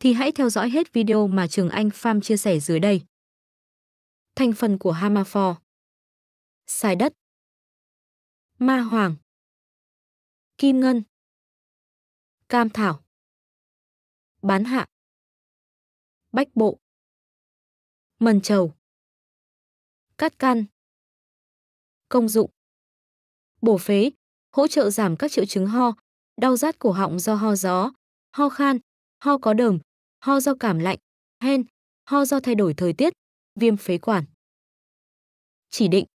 thì hãy theo dõi hết video mà Trường Anh Farm chia sẻ dưới đây. Thành phần của Hamafor Xài đất Ma Hoàng Kim Ngân Cam Thảo Bán Hạ Bách Bộ Mần Trầu Cát Căn Công dụng Bổ phế, hỗ trợ giảm các triệu chứng ho, đau rát cổ họng do ho gió, ho khan, ho có đờm, ho do cảm lạnh, hen, ho do thay đổi thời tiết, viêm phế quản. Chỉ định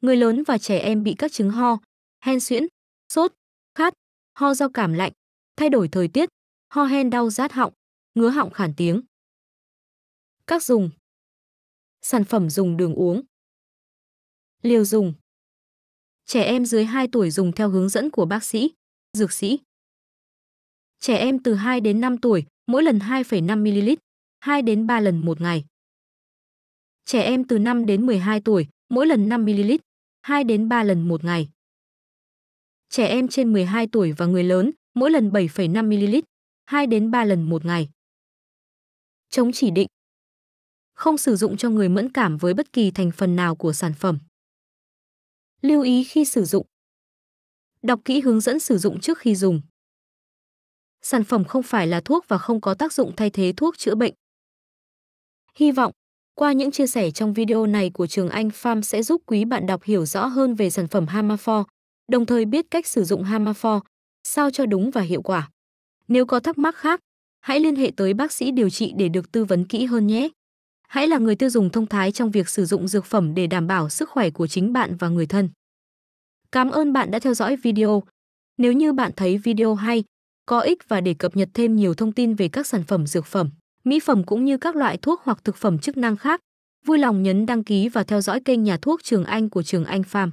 Người lớn và trẻ em bị các chứng ho, hen suyễn, sốt, khát, ho do cảm lạnh, thay đổi thời tiết, ho hen đau rát họng, ngứa họng khản tiếng. Các dùng Sản phẩm dùng đường uống Liều dùng Trẻ em dưới 2 tuổi dùng theo hướng dẫn của bác sĩ, dược sĩ. Trẻ em từ 2 đến 5 tuổi mỗi lần 2,5 ml, 2 đến 3 lần một ngày. Trẻ em từ 5 đến 12 tuổi, mỗi lần 5 ml, 2 đến 3 lần một ngày. Trẻ em trên 12 tuổi và người lớn, mỗi lần 7,5 ml, 2 đến 3 lần một ngày. Chống chỉ định. Không sử dụng cho người mẫn cảm với bất kỳ thành phần nào của sản phẩm. Lưu ý khi sử dụng. Đọc kỹ hướng dẫn sử dụng trước khi dùng sản phẩm không phải là thuốc và không có tác dụng thay thế thuốc chữa bệnh. Hy vọng, qua những chia sẻ trong video này của Trường Anh Farm sẽ giúp quý bạn đọc hiểu rõ hơn về sản phẩm Hamafor, đồng thời biết cách sử dụng Hamafor, sao cho đúng và hiệu quả. Nếu có thắc mắc khác, hãy liên hệ tới bác sĩ điều trị để được tư vấn kỹ hơn nhé. Hãy là người tiêu dùng thông thái trong việc sử dụng dược phẩm để đảm bảo sức khỏe của chính bạn và người thân. Cảm ơn bạn đã theo dõi video. Nếu như bạn thấy video hay, có ích và để cập nhật thêm nhiều thông tin về các sản phẩm dược phẩm, mỹ phẩm cũng như các loại thuốc hoặc thực phẩm chức năng khác. Vui lòng nhấn đăng ký và theo dõi kênh nhà thuốc Trường Anh của Trường Anh Farm.